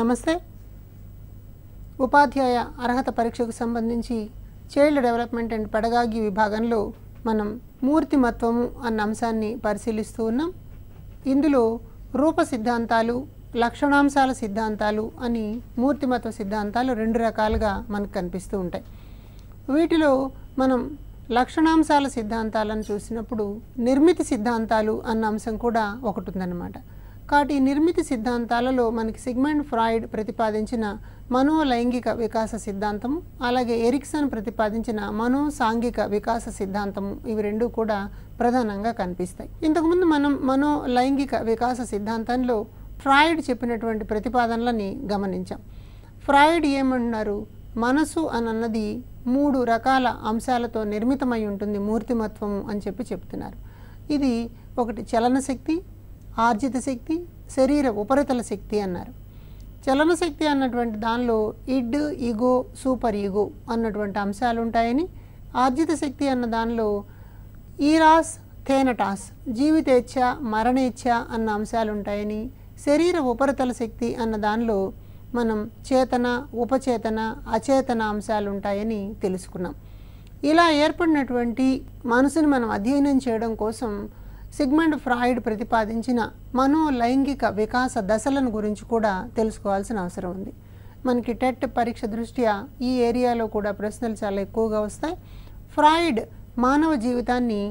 నమస్తే ఉపాధ్యాయ అర్హత పరీక్షకు సంబంధించి చైల్డ్ డెవలప్మెంట్ అండ్ పెడగాగి విభాగంలో మనం మూర్తిమత్వము అన్న అంశాన్ని పరిశీలిస్తూ ఉన్నాం ఇందులో రూప సిద్ధాంతాలు లక్షణాంశాల సిద్ధాంతాలు అని మూర్తిమత్వ సిద్ధాంతాలు రెండు రకాలుగా మనకు కనిపిస్తూ ఉంటాయి వీటిలో మనం లక్షణాంశాల సిద్ధాంతాలను చూసినప్పుడు నిర్మితి సిద్ధాంతాలు అన్న అంశం కూడా ఒకటి ఉందన్నమాట కాబట్టి నిర్మిత నిర్మితి సిద్ధాంతాలలో మనకి సిగ్మండ్ ఫ్రాయిడ్ ప్రతిపాదించిన మనోలైంగిక వికాస సిద్ధాంతం అలాగే ఎరిక్సన్ ప్రతిపాదించిన మనో సాంఘిక వికాస సిద్ధాంతము ఇవి రెండు కూడా ప్రధానంగా కనిపిస్తాయి ఇంతకుముందు మనం మనోలైంగిక వికాస సిద్ధాంతంలో ఫ్రాయిడ్ చెప్పినటువంటి ప్రతిపాదనలని గమనించాం ఫ్రాయిడ్ ఏమంటున్నారు మనసు అన్నది మూడు రకాల అంశాలతో నిర్మితమై ఉంటుంది మూర్తిమత్వము అని చెప్పి చెప్తున్నారు ఇది ఒకటి చలనశక్తి ఆర్జిత శక్తి శరీర ఉపరితల శక్తి అన్నారు చలన శక్తి అన్నటువంటి దానిలో ఇడ్ ఇగో సూపర్ ఇగో అన్నటువంటి అంశాలు ఉంటాయని ఆర్జిత శక్తి అన్న దానిలో ఈరాస్ థేనటాస్ జీవితేచ్ఛ మరణేచ్ఛ అన్న అంశాలు ఉంటాయని శరీర ఉపరితల శక్తి అన్న దానిలో మనం చేతన ఉపచేతన అచేతన అంశాలు ఉంటాయని తెలుసుకున్నాం ఇలా ఏర్పడినటువంటి మనసును మనం అధ్యయనం చేయడం కోసం సిగ్మండ్ ఫ్రాయిడ్ ప్రతిపాదించిన మనోలైంగిక వికాస దశలను గురించి కూడా తెలుసుకోవాల్సిన అవసరం ఉంది మనకి టెట్ పరీక్ష దృష్ట్యా ఈ ఏరియాలో కూడా ప్రశ్నలు చాలా ఎక్కువగా వస్తాయి ఫ్రాయిడ్ మానవ జీవితాన్ని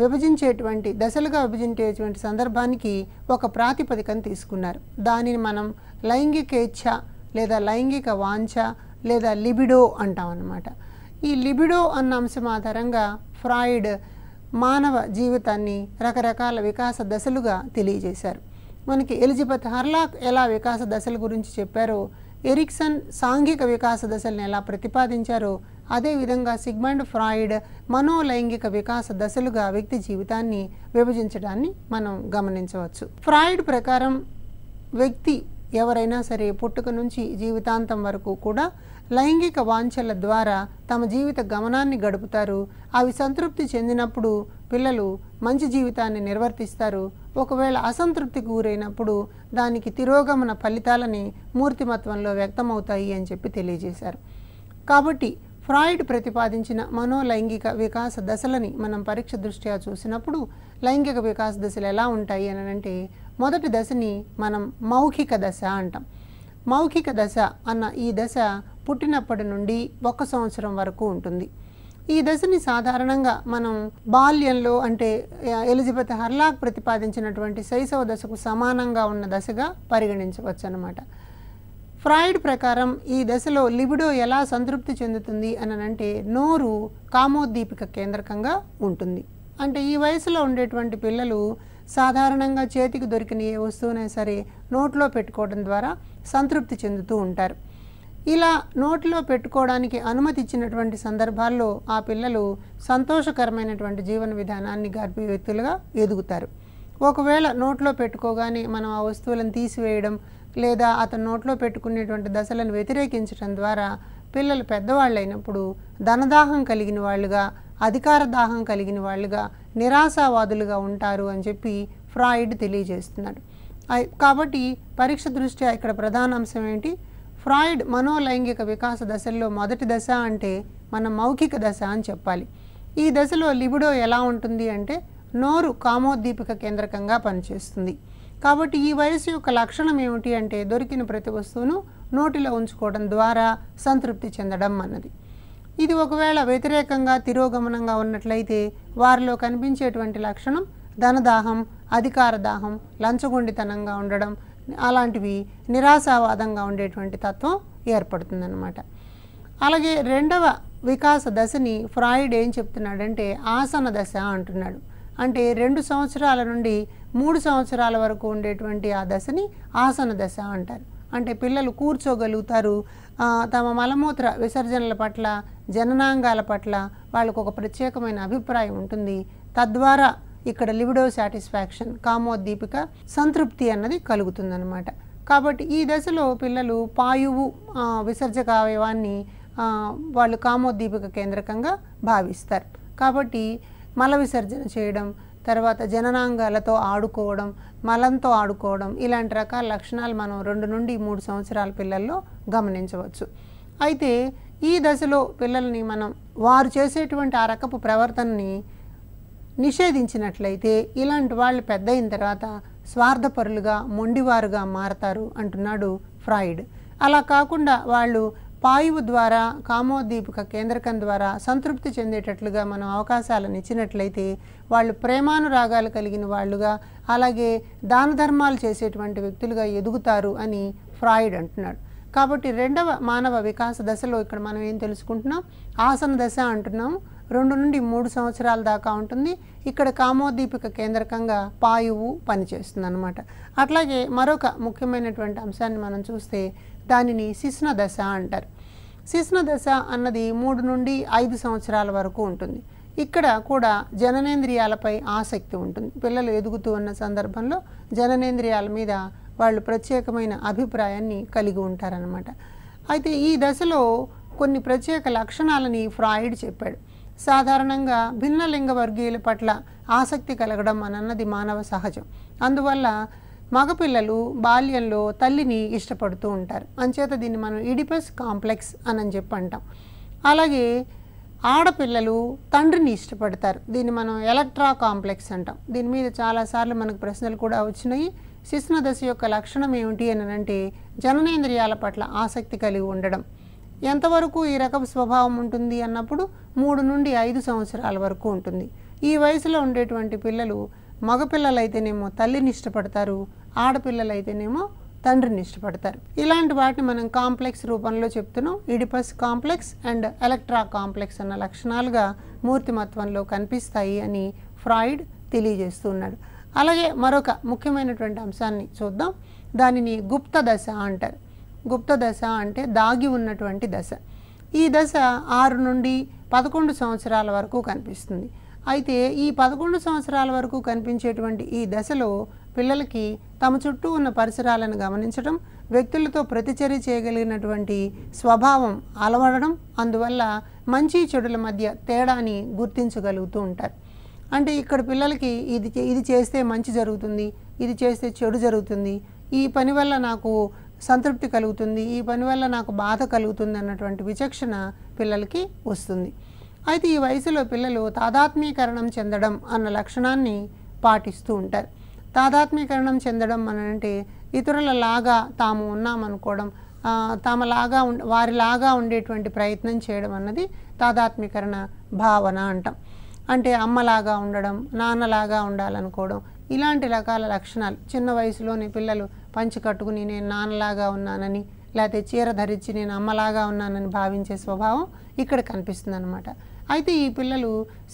విభజించేటువంటి దశలుగా విభజించేటువంటి సందర్భానికి ఒక ప్రాతిపదికను తీసుకున్నారు దానిని మనం లైంగిక ఇచ్ఛ లేదా లైంగిక వాంఛ లేదా లిబిడో అంటాం అన్నమాట ఈ లిబిడో అన్న అంశం ఆధారంగా ఫ్రాయిడ్ మానవ జీవితాన్ని రకరకాల వికాస దశలుగా తెలియజేశారు మనకి ఎలిజబెత్ హర్లాక్ ఎలా వికాస దశల గురించి చెప్పారో ఎరిక్సన్ సాంఘిక వికాస దశలను ఎలా ప్రతిపాదించారో అదేవిధంగా సిగ్మండ్ ఫ్రాయిడ్ మనోలైంగిక వికాస దశలుగా వ్యక్తి జీవితాన్ని విభజించడాన్ని మనం గమనించవచ్చు ఫ్రాయిడ్ ప్రకారం వ్యక్తి ఎవరైనా సరే పుట్టుక నుంచి జీవితాంతం వరకు కూడా లైంగిక వాంఛల ద్వారా తమ జీవిత గమనాన్ని గడుపుతారు అవి సంతృప్తి చెందినప్పుడు పిల్లలు మంచి జీవితాన్ని నిర్వర్తిస్తారు ఒకవేళ అసంతృప్తికి గురైనప్పుడు దానికి తిరోగమన ఫలితాలని మూర్తిమత్వంలో వ్యక్తమవుతాయి అని చెప్పి తెలియజేశారు కాబట్టి ఫ్రాయిడ్ ప్రతిపాదించిన మనోలైంగిక వికాస దశలని మనం పరీక్ష దృష్ట్యా చూసినప్పుడు లైంగిక వికాస దశలు ఎలా ఉంటాయి అని అంటే మొదటి దశని మనం మౌఖిక దశ అంటాం మౌఖిక దశ అన్న ఈ దశ పుట్టినప్పటి నుండి ఒక సంవత్సరం వరకు ఉంటుంది ఈ దశని సాధారణంగా మనం బాల్యంలో అంటే ఎలిజబెత్ హర్లాక్ ప్రతిపాదించినటువంటి శైశవ దశకు సమానంగా ఉన్న దశగా పరిగణించవచ్చు అన్నమాట ఫ్రాయిడ్ ప్రకారం ఈ దశలో లిబిడో ఎలా సంతృప్తి చెందుతుంది అని అంటే నోరు కామోద్దీపిక కేంద్రకంగా ఉంటుంది అంటే ఈ వయసులో ఉండేటువంటి పిల్లలు సాధారణంగా చేతికి దొరికిన ఏ వస్తువునే సరే నోట్లో పెట్టుకోవడం ద్వారా సంతృప్తి చెందుతూ ఉంటారు ఇలా నోట్లో పెట్టుకోవడానికి అనుమతి ఇచ్చినటువంటి సందర్భాల్లో ఆ పిల్లలు సంతోషకరమైనటువంటి జీవన విధానాన్ని గర్భి వ్యక్తులుగా ఎదుగుతారు ఒకవేళ నోట్లో పెట్టుకోగానే మనం ఆ వస్తువులను తీసివేయడం లేదా అతను నోట్లో పెట్టుకునేటువంటి దశలను వ్యతిరేకించడం ద్వారా పిల్లలు పెద్దవాళ్ళు అయినప్పుడు ధనదాహం కలిగిన వాళ్ళుగా అధికార దాహం కలిగిన వాళ్ళుగా నిరాశావాదులుగా ఉంటారు అని చెప్పి ఫ్రాయిడ్ తెలియజేస్తున్నాడు కాబట్టి పరీక్ష దృష్ట్యా ఇక్కడ ప్రధాన అంశం ఏంటి ఫ్రాయిడ్ మనోలైంగిక వికాస దశల్లో మొదటి దశ అంటే మన మౌఖిక దశ అని చెప్పాలి ఈ దశలో లిబిడో ఎలా ఉంటుంది అంటే నోరు కామోద్దీపిక కేంద్రకంగా పనిచేస్తుంది కాబట్టి ఈ వయస్సు యొక్క లక్షణం ఏమిటి అంటే దొరికిన ప్రతి వస్తువును నోటిలో ఉంచుకోవడం ద్వారా సంతృప్తి చెందడం అన్నది ఇది ఒకవేళ వ్యతిరేకంగా తిరోగమనంగా ఉన్నట్లయితే వారిలో కనిపించేటువంటి లక్షణం ధనదాహం అధికార దాహం లంచగొండితనంగా ఉండడం అలాంటివి నిరాశావాదంగా ఉండేటువంటి తత్వం ఏర్పడుతుందన్నమాట అలాగే రెండవ వికాస దశని ఫ్రాయిడ్ ఏం చెప్తున్నాడంటే ఆసన దశ అంటున్నాడు అంటే రెండు సంవత్సరాల నుండి మూడు సంవత్సరాల వరకు ఉండేటువంటి ఆ దశని ఆసన దశ అంటారు అంటే పిల్లలు కూర్చోగలుగుతారు తమ మలమూత్ర విసర్జనల పట్ల జననాంగాల పట్ల వాళ్ళకు ఒక ప్రత్యేకమైన అభిప్రాయం ఉంటుంది తద్వారా ఇక్కడ లిబిడో సాటిస్ఫాక్షన్ కామోద్దీపిక సంతృప్తి అన్నది కలుగుతుందనమాట కాబట్టి ఈ దశలో పిల్లలు పాయువు విసర్జక అవయవాన్ని వాళ్ళు కామోద్దీపిక కేంద్రకంగా భావిస్తారు కాబట్టి మల విసర్జన చేయడం తర్వాత జననాంగాలతో ఆడుకోవడం మలంతో ఆడుకోవడం ఇలాంటి రకాల లక్షణాలు మనం రెండు నుండి మూడు సంవత్సరాల పిల్లల్లో గమనించవచ్చు అయితే ఈ దశలో పిల్లల్ని మనం వారు చేసేటువంటి ఆ రకపు ప్రవర్తనని నిషేధించినట్లయితే ఇలాంటి వాళ్ళు పెద్ద అయిన తర్వాత స్వార్థపరులుగా మొండివారుగా మారతారు అంటున్నాడు ఫ్రాయిడ్ అలా కాకుండా వాళ్ళు పాయువు ద్వారా కామోద్దీపక కేంద్రకం ద్వారా సంతృప్తి చెందేటట్లుగా మనం అవకాశాలను ఇచ్చినట్లయితే వాళ్ళు ప్రేమానురాగాలు కలిగిన వాళ్ళుగా అలాగే దాన ధర్మాలు చేసేటువంటి వ్యక్తులుగా ఎదుగుతారు అని ఫ్రాయిడ్ అంటున్నాడు కాబట్టి రెండవ మానవ వికాస దశలో ఇక్కడ మనం ఏం తెలుసుకుంటున్నాం ఆసన దశ అంటున్నాం రెండు నుండి మూడు సంవత్సరాల దాకా ఉంటుంది ఇక్కడ కామోద్దీపిక కేంద్రకంగా పాయువు పనిచేస్తుంది అనమాట అట్లాగే మరొక ముఖ్యమైనటువంటి అంశాన్ని మనం చూస్తే దానిని శిశ్న దశ అంటారు శిశ్న దశ అన్నది మూడు నుండి ఐదు సంవత్సరాల వరకు ఉంటుంది ఇక్కడ కూడా జననేంద్రియాలపై ఆసక్తి ఉంటుంది పిల్లలు ఎదుగుతూ ఉన్న సందర్భంలో జననేంద్రియాల మీద వాళ్ళు ప్రత్యేకమైన అభిప్రాయాన్ని కలిగి ఉంటారనమాట అయితే ఈ దశలో కొన్ని ప్రత్యేక లక్షణాలని ఫ్రాయిడ్ చెప్పాడు సాధారణంగా లింగ వర్గీయుల పట్ల ఆసక్తి కలగడం అనన్నది మానవ సహజం అందువల్ల మగపిల్లలు బాల్యంలో తల్లిని ఇష్టపడుతూ ఉంటారు అంచేత దీన్ని మనం ఇడిపస్ కాంప్లెక్స్ అని చెప్పి అంటాం అలాగే ఆడపిల్లలు తండ్రిని ఇష్టపడతారు దీన్ని మనం ఎలక్ట్రా కాంప్లెక్స్ అంటాం దీని మీద చాలాసార్లు మనకు ప్రశ్నలు కూడా వచ్చినాయి శిశున దశ యొక్క లక్షణం ఏమిటి అని అంటే జననేంద్రియాల పట్ల ఆసక్తి కలిగి ఉండడం ఎంతవరకు ఈ రకం స్వభావం ఉంటుంది అన్నప్పుడు మూడు నుండి ఐదు సంవత్సరాల వరకు ఉంటుంది ఈ వయసులో ఉండేటువంటి పిల్లలు మగపిల్లలైతేనేమో తల్లిని ఇష్టపడతారు ఆడపిల్లలైతేనేమో తండ్రిని ఇష్టపడతారు ఇలాంటి వాటిని మనం కాంప్లెక్స్ రూపంలో చెప్తున్నాం Oedipus complex and Electra complex అన్న లక్షణాలుగా మూర్తిమత్వంలో కనిపిస్తాయి అని ఫ్రాయిడ్ తెలియజేస్తున్నాడు అలాగే మరొక ముఖ్యమైనటువంటి అంశాన్ని చూద్దాం దానిని గుప్త దశ అంటారు గుప్త దశ అంటే దాగి ఉన్నటువంటి దశ ఈ దశ ఆరు నుండి పదకొండు సంవత్సరాల వరకు కనిపిస్తుంది అయితే ఈ పదకొండు సంవత్సరాల వరకు కనిపించేటువంటి ఈ దశలో పిల్లలకి తమ చుట్టూ ఉన్న పరిసరాలను గమనించడం వ్యక్తులతో ప్రతిచర్య చేయగలిగినటువంటి స్వభావం అలవడడం అందువల్ల మంచి చెడుల మధ్య తేడాని గుర్తించగలుగుతూ ఉంటారు అంటే ఇక్కడ పిల్లలకి ఇది ఇది చేస్తే మంచి జరుగుతుంది ఇది చేస్తే చెడు జరుగుతుంది ఈ పని వల్ల నాకు సంతృప్తి కలుగుతుంది ఈ పని వల్ల నాకు బాధ కలుగుతుంది అన్నటువంటి విచక్షణ పిల్లలకి వస్తుంది అయితే ఈ వయసులో పిల్లలు తాదాత్మీకరణం చెందడం అన్న లక్షణాన్ని పాటిస్తూ ఉంటారు తాదాత్మీకరణం చెందడం అనంటే ఇతరులలాగా తాము ఉన్నామనుకోవడం తమలాగా ఉ వారిలాగా ఉండేటువంటి ప్రయత్నం చేయడం అన్నది తాదాత్మీకరణ భావన అంటాం అంటే అమ్మలాగా ఉండడం నాన్నలాగా ఉండాలనుకోవడం ఇలాంటి రకాల లక్షణాలు చిన్న వయసులోని పిల్లలు పంచి కట్టుకుని నేను నాన్నలాగా ఉన్నానని లేకపోతే చీర ధరించి నేను అమ్మలాగా ఉన్నానని భావించే స్వభావం ఇక్కడ కనిపిస్తుంది అనమాట అయితే ఈ పిల్లలు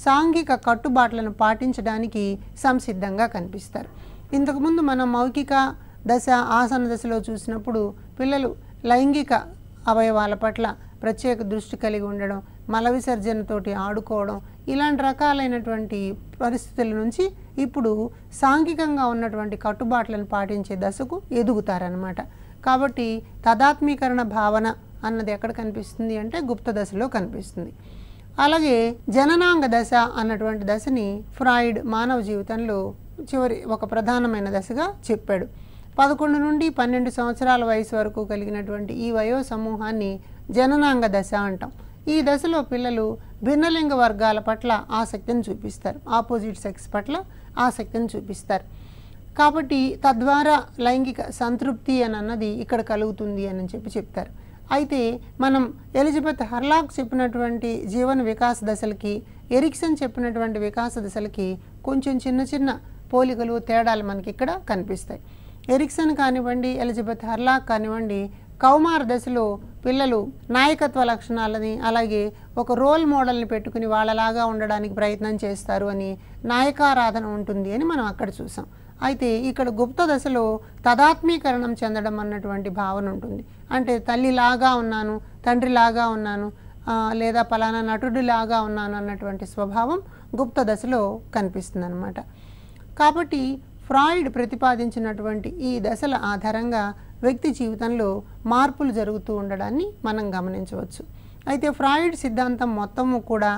సాంఘిక కట్టుబాట్లను పాటించడానికి సంసిద్ధంగా కనిపిస్తారు ఇంతకుముందు మనం మౌఖిక దశ ఆసన దశలో చూసినప్పుడు పిల్లలు లైంగిక అవయవాల పట్ల ప్రత్యేక దృష్టి కలిగి ఉండడం మల విసర్జనతోటి ఆడుకోవడం ఇలాంటి రకాలైనటువంటి పరిస్థితుల నుంచి ఇప్పుడు సాంఘికంగా ఉన్నటువంటి కట్టుబాట్లను పాటించే దశకు ఎదుగుతారనమాట కాబట్టి తదాత్మీకరణ భావన అన్నది ఎక్కడ కనిపిస్తుంది అంటే గుప్త దశలో కనిపిస్తుంది అలాగే జననాంగ దశ అన్నటువంటి దశని ఫ్రాయిడ్ మానవ జీవితంలో చివరి ఒక ప్రధానమైన దశగా చెప్పాడు పదకొండు నుండి పన్నెండు సంవత్సరాల వయసు వరకు కలిగినటువంటి ఈ వయో సమూహాన్ని జననాంగ దశ అంటాం ఈ దశలో పిల్లలు భిన్నలింగ వర్గాల పట్ల ఆసక్తిని చూపిస్తారు ఆపోజిట్ సెక్స్ పట్ల ఆసక్తిని చూపిస్తారు కాబట్టి తద్వారా లైంగిక సంతృప్తి అని అన్నది ఇక్కడ కలుగుతుంది అని చెప్పి చెప్తారు అయితే మనం ఎలిజబెత్ హర్లాక్ చెప్పినటువంటి జీవన వికాస దశలకి ఎరిక్సన్ చెప్పినటువంటి వికాస దశలకి కొంచెం చిన్న చిన్న పోలికలు తేడాలు మనకి ఇక్కడ కనిపిస్తాయి ఎరిక్సన్ కానివ్వండి ఎలిజబెత్ హర్లాక్ కానివ్వండి కౌమార దశలో పిల్లలు నాయకత్వ లక్షణాలని అలాగే ఒక రోల్ మోడల్ని పెట్టుకుని వాళ్ళలాగా ఉండడానికి ప్రయత్నం చేస్తారు అని నాయకారాధన ఉంటుంది అని మనం అక్కడ చూసాం అయితే ఇక్కడ గుప్త దశలో తదాత్మీకరణం చెందడం అన్నటువంటి భావన ఉంటుంది అంటే తల్లిలాగా ఉన్నాను తండ్రిలాగా ఉన్నాను లేదా పలానా నటుడిలాగా ఉన్నాను అన్నటువంటి స్వభావం గుప్త దశలో కనిపిస్తుంది అనమాట కాబట్టి ఫ్రాయిడ్ ప్రతిపాదించినటువంటి ఈ దశల ఆధారంగా వ్యక్తి జీవితంలో మార్పులు జరుగుతూ ఉండడాన్ని మనం గమనించవచ్చు అయితే ఫ్రాయిడ్ సిద్ధాంతం మొత్తము కూడా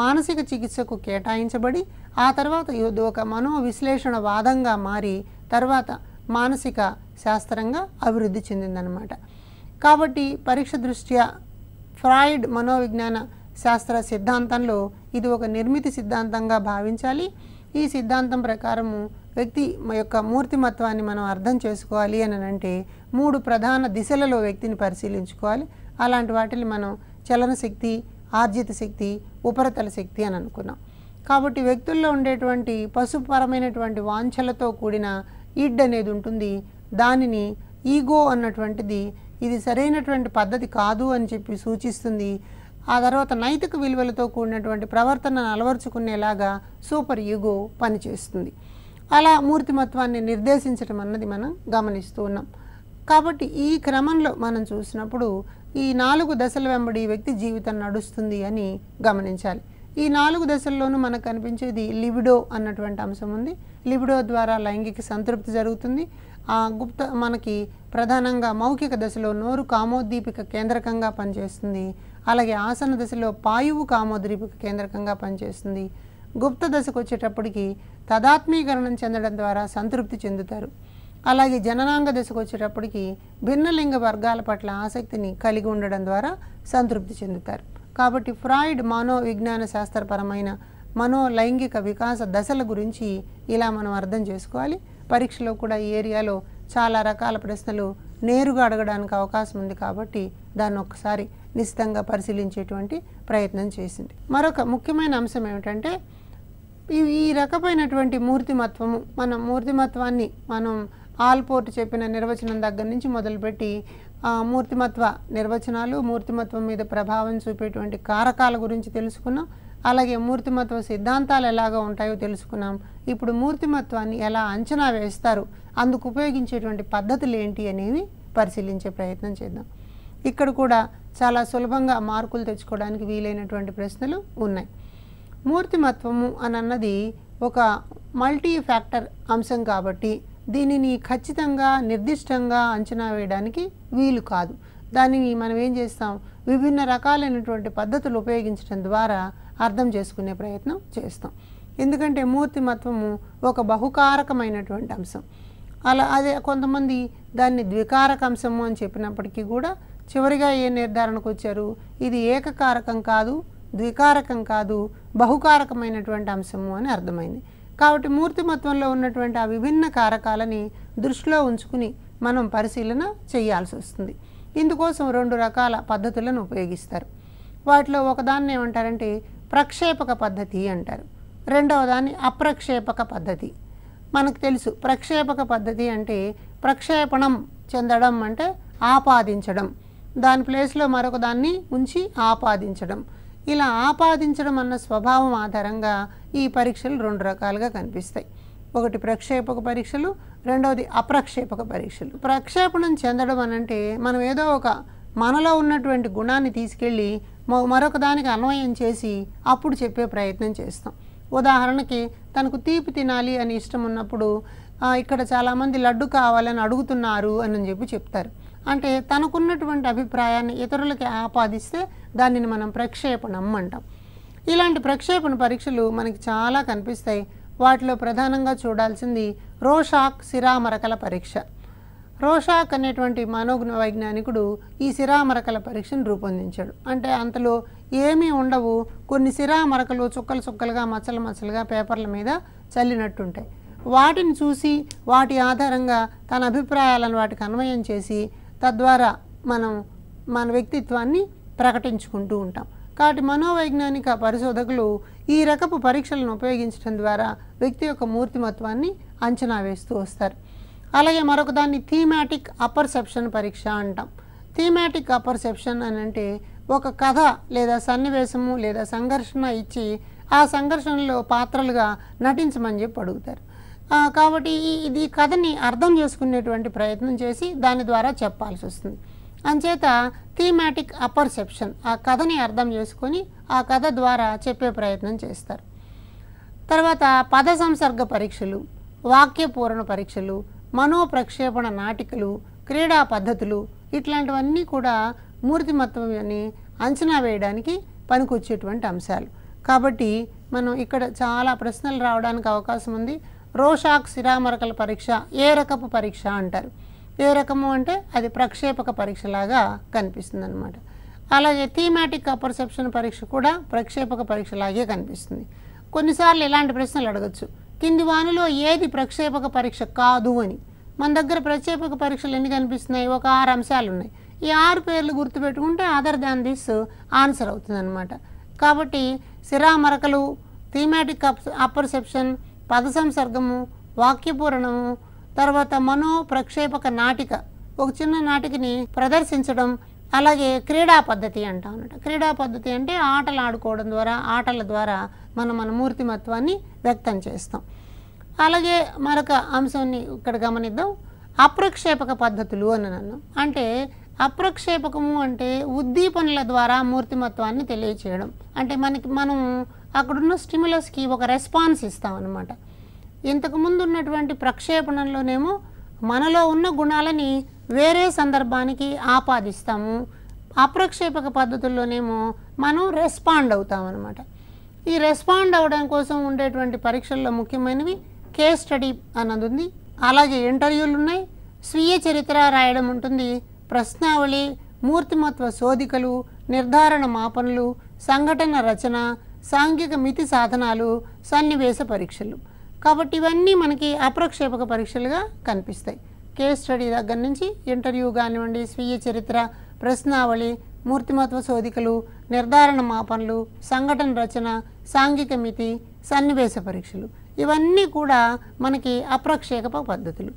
మానసిక చికిత్సకు కేటాయించబడి ఆ తర్వాత ఇది ఒక వాదంగా మారి తర్వాత మానసిక శాస్త్రంగా అభివృద్ధి చెందిందనమాట కాబట్టి పరీక్ష దృష్ట్యా ఫ్రాయిడ్ మనోవిజ్ఞాన శాస్త్ర సిద్ధాంతంలో ఇది ఒక నిర్మితి సిద్ధాంతంగా భావించాలి ఈ సిద్ధాంతం ప్రకారము వ్యక్తి యొక్క మూర్తిమత్వాన్ని మనం అర్థం చేసుకోవాలి అని అంటే మూడు ప్రధాన దిశలలో వ్యక్తిని పరిశీలించుకోవాలి అలాంటి వాటిని మనం చలన శక్తి ఆర్జిత శక్తి ఉపరితల శక్తి అని అనుకున్నాం కాబట్టి వ్యక్తుల్లో ఉండేటువంటి పశుపరమైనటువంటి వాంఛలతో కూడిన ఇడ్ అనేది ఉంటుంది దానిని ఈగో అన్నటువంటిది ఇది సరైనటువంటి పద్ధతి కాదు అని చెప్పి సూచిస్తుంది ఆ తర్వాత నైతిక విలువలతో కూడినటువంటి ప్రవర్తనను అలవరుచుకునేలాగా సూపర్ యుగో పనిచేస్తుంది అలా మూర్తిమత్వాన్ని నిర్దేశించడం అన్నది మనం గమనిస్తూ ఉన్నాం కాబట్టి ఈ క్రమంలో మనం చూసినప్పుడు ఈ నాలుగు దశల వెంబడి వ్యక్తి జీవితం నడుస్తుంది అని గమనించాలి ఈ నాలుగు దశల్లోనూ మనకు కనిపించేది లిబిడో అన్నటువంటి అంశం ఉంది లిబిడో ద్వారా లైంగిక సంతృప్తి జరుగుతుంది ఆ గుప్త మనకి ప్రధానంగా మౌఖిక దశలో నోరు కామోద్దీపిక కేంద్రకంగా పనిచేస్తుంది అలాగే ఆసన దశలో పాయువు కామోద్రీపు కేంద్రకంగా పనిచేస్తుంది గుప్త దశకు వచ్చేటప్పటికి తదాత్మీకరణం చెందడం ద్వారా సంతృప్తి చెందుతారు అలాగే జననాంగ దశకు వచ్చేటప్పటికి భిన్నలింగ వర్గాల పట్ల ఆసక్తిని కలిగి ఉండడం ద్వారా సంతృప్తి చెందుతారు కాబట్టి ఫ్రాయిడ్ మనో విజ్ఞాన శాస్త్రపరమైన మనోలైంగిక వికాస దశల గురించి ఇలా మనం అర్థం చేసుకోవాలి పరీక్షలో కూడా ఈ ఏరియాలో చాలా రకాల ప్రశ్నలు నేరుగా అడగడానికి అవకాశం ఉంది కాబట్టి దాన్ని ఒక్కసారి నిశ్చితంగా పరిశీలించేటువంటి ప్రయత్నం చేసింది మరొక ముఖ్యమైన అంశం ఏమిటంటే ఈ రకమైనటువంటి మూర్తిమత్వము మన మూర్తిమత్వాన్ని మనం ఆల్పోర్ట్ చెప్పిన నిర్వచనం దగ్గర నుంచి మొదలుపెట్టి మూర్తిమత్వ నిర్వచనాలు మూర్తిమత్వం మీద ప్రభావం చూపేటువంటి కారకాల గురించి తెలుసుకున్నాం అలాగే మూర్తిమత్వ సిద్ధాంతాలు ఎలాగా ఉంటాయో తెలుసుకున్నాం ఇప్పుడు మూర్తిమత్వాన్ని ఎలా అంచనా వేస్తారు అందుకు ఉపయోగించేటువంటి పద్ధతులు ఏంటి అనేవి పరిశీలించే ప్రయత్నం చేద్దాం ఇక్కడ కూడా చాలా సులభంగా మార్కులు తెచ్చుకోవడానికి వీలైనటువంటి ప్రశ్నలు ఉన్నాయి మూర్తిమత్వము అని అన్నది ఒక మల్టీ ఫ్యాక్టర్ అంశం కాబట్టి దీనిని ఖచ్చితంగా నిర్దిష్టంగా అంచనా వేయడానికి వీలు కాదు దానిని మనం ఏం చేస్తాం విభిన్న రకాలైనటువంటి పద్ధతులు ఉపయోగించడం ద్వారా అర్థం చేసుకునే ప్రయత్నం చేస్తాం ఎందుకంటే మూర్తిమత్వము ఒక బహుకారకమైనటువంటి అంశం అలా అదే కొంతమంది దాన్ని ద్వికారక అంశము అని చెప్పినప్పటికీ కూడా చివరిగా ఏ నిర్ధారణకు వచ్చారు ఇది ఏకకారకం కాదు ద్వికారకం కాదు బహుకారకమైనటువంటి అంశము అని అర్థమైంది కాబట్టి మూర్తిమత్వంలో ఉన్నటువంటి ఆ విభిన్న కారకాలని దృష్టిలో ఉంచుకుని మనం పరిశీలన చేయాల్సి వస్తుంది ఇందుకోసం రెండు రకాల పద్ధతులను ఉపయోగిస్తారు వాటిలో ఒకదాన్ని ఏమంటారంటే ప్రక్షేపక పద్ధతి అంటారు రెండవ దాన్ని అప్రక్షేపక పద్ధతి మనకు తెలుసు ప్రక్షేపక పద్ధతి అంటే ప్రక్షేపణం చెందడం అంటే ఆపాదించడం దాని ప్లేస్లో మరొక దాన్ని ఉంచి ఆపాదించడం ఇలా ఆపాదించడం అన్న స్వభావం ఆధారంగా ఈ పరీక్షలు రెండు రకాలుగా కనిపిస్తాయి ఒకటి ప్రక్షేపక పరీక్షలు రెండవది అప్రక్షేపక పరీక్షలు ప్రక్షేపణం చెందడం అనంటే మనం ఏదో ఒక మనలో ఉన్నటువంటి గుణాన్ని తీసుకెళ్ళి మరొక దానికి అన్వయం చేసి అప్పుడు చెప్పే ప్రయత్నం చేస్తాం ఉదాహరణకి తనకు తీపి తినాలి అని ఇష్టం ఉన్నప్పుడు ఇక్కడ చాలామంది లడ్డు కావాలని అడుగుతున్నారు అని చెప్పి చెప్తారు అంటే తనకున్నటువంటి అభిప్రాయాన్ని ఇతరులకి ఆపాదిస్తే దానిని మనం ప్రక్షేపణం అంటాం ఇలాంటి ప్రక్షేపణ పరీక్షలు మనకి చాలా కనిపిస్తాయి వాటిలో ప్రధానంగా చూడాల్సింది రోషాక్ శిరామరకల పరీక్ష రోషాక్ అనేటువంటి మనోజ్ఞ వైజ్ఞానికుడు ఈ శిరామరకల పరీక్షను రూపొందించాడు అంటే అంతలో ఏమీ ఉండవు కొన్ని శిరామరకలు చుక్కలు చుక్కలుగా మచ్చలు మచ్చలుగా పేపర్ల మీద చల్లినట్టుంటాయి వాటిని చూసి వాటి ఆధారంగా తన అభిప్రాయాలను వాటికి అన్వయం చేసి తద్వారా మనం మన వ్యక్తిత్వాన్ని ప్రకటించుకుంటూ ఉంటాం కాబట్టి మనోవైజ్ఞానిక పరిశోధకులు ఈ రకపు పరీక్షలను ఉపయోగించడం ద్వారా వ్యక్తి యొక్క మూర్తిమత్వాన్ని అంచనా వేస్తూ వస్తారు అలాగే మరొకదాన్ని థీమాటిక్ అపర్సెప్షన్ పరీక్ష అంటాం థీమాటిక్ అపర్సెప్షన్ అని అంటే ఒక కథ లేదా సన్నివేశము లేదా సంఘర్షణ ఇచ్చి ఆ సంఘర్షణలో పాత్రలుగా నటించమని చెప్పి అడుగుతారు కాబట్టి ఇది కథని అర్థం చేసుకునేటువంటి ప్రయత్నం చేసి దాని ద్వారా చెప్పాల్సి వస్తుంది అంచేత థీమాటిక్ అపర్సెప్షన్ ఆ కథని అర్థం చేసుకొని ఆ కథ ద్వారా చెప్పే ప్రయత్నం చేస్తారు తర్వాత పద సంసర్గ పరీక్షలు వాక్యపూరణ పరీక్షలు మనోప్రక్షేపణ నాటికలు క్రీడా పద్ధతులు ఇట్లాంటివన్నీ కూడా మూర్తిమత్వాన్ని అంచనా వేయడానికి పనికొచ్చేటువంటి అంశాలు కాబట్టి మనం ఇక్కడ చాలా ప్రశ్నలు రావడానికి అవకాశం ఉంది రోషాక్ శిరామరకల పరీక్ష ఏ రకపు పరీక్ష అంటారు ఏ రకము అంటే అది ప్రక్షేపక పరీక్షలాగా కనిపిస్తుంది అనమాట అలాగే థీమాటిక్ అపర్సెప్షన్ పరీక్ష కూడా ప్రక్షేపక పరీక్షలాగే కనిపిస్తుంది కొన్నిసార్లు ఇలాంటి ప్రశ్నలు అడగచ్చు కింది వానిలో ఏది ప్రక్షేపక పరీక్ష కాదు అని మన దగ్గర ప్రక్షేపక పరీక్షలు ఎన్ని కనిపిస్తున్నాయి ఒక ఆరు అంశాలు ఉన్నాయి ఈ ఆరు పేర్లు గుర్తుపెట్టుకుంటే అదర్ దాన్ దిస్ ఆన్సర్ అవుతుంది అనమాట కాబట్టి సిరా మరకలు థీమాటిక్ అప్ అపర్సెప్షన్ పద సంసర్గము వాక్యపూరణము తర్వాత మనో ప్రక్షేపక నాటిక ఒక చిన్న నాటికని ప్రదర్శించడం అలాగే క్రీడా పద్ధతి అంటాం అనమాట క్రీడా పద్ధతి అంటే ఆటలు ఆడుకోవడం ద్వారా ఆటల ద్వారా మనం మన మూర్తిమత్వాన్ని వ్యక్తం చేస్తాం అలాగే మరొక అంశాన్ని ఇక్కడ గమనిద్దాం అప్రక్షేపక పద్ధతులు అని అన్నాను అంటే అప్రక్షేపకము అంటే ఉద్దీపనల ద్వారా మూర్తిమత్వాన్ని తెలియచేయడం అంటే మనకి మనం అక్కడున్న స్టిములస్కి ఒక రెస్పాన్స్ ఇస్తాం అనమాట ఇంతకుముందు ఉన్నటువంటి ప్రక్షేపణలోనేమో మనలో ఉన్న గుణాలని వేరే సందర్భానికి ఆపాదిస్తాము అప్రక్షేపక పద్ధతుల్లోనేమో మనం రెస్పాండ్ అవుతాం అనమాట ఈ రెస్పాండ్ అవ్వడం కోసం ఉండేటువంటి పరీక్షల్లో ముఖ్యమైనవి కేస్ స్టడీ అన్నది ఉంది అలాగే ఇంటర్వ్యూలు ఉన్నాయి స్వీయ చరిత్ర రాయడం ఉంటుంది ప్రశ్నావళి మూర్తిమత్వ శోధికలు నిర్ధారణ మాపనలు సంఘటన రచన సాంఘిక మితి సాధనాలు సన్నివేశ పరీక్షలు కాబట్టి ఇవన్నీ మనకి అప్రక్షేపక పరీక్షలుగా కనిపిస్తాయి కేస్ స్టడీ దగ్గర నుంచి ఇంటర్వ్యూ కానివ్వండి స్వీయ చరిత్ర ప్రశ్నావళి మూర్తిమత్వ శోధికలు నిర్ధారణ మాపనలు సంఘటన రచన సాంఘిక మితి సన్నివేశ పరీక్షలు ఇవన్నీ కూడా మనకి అప్రక్షేపక పద్ధతులు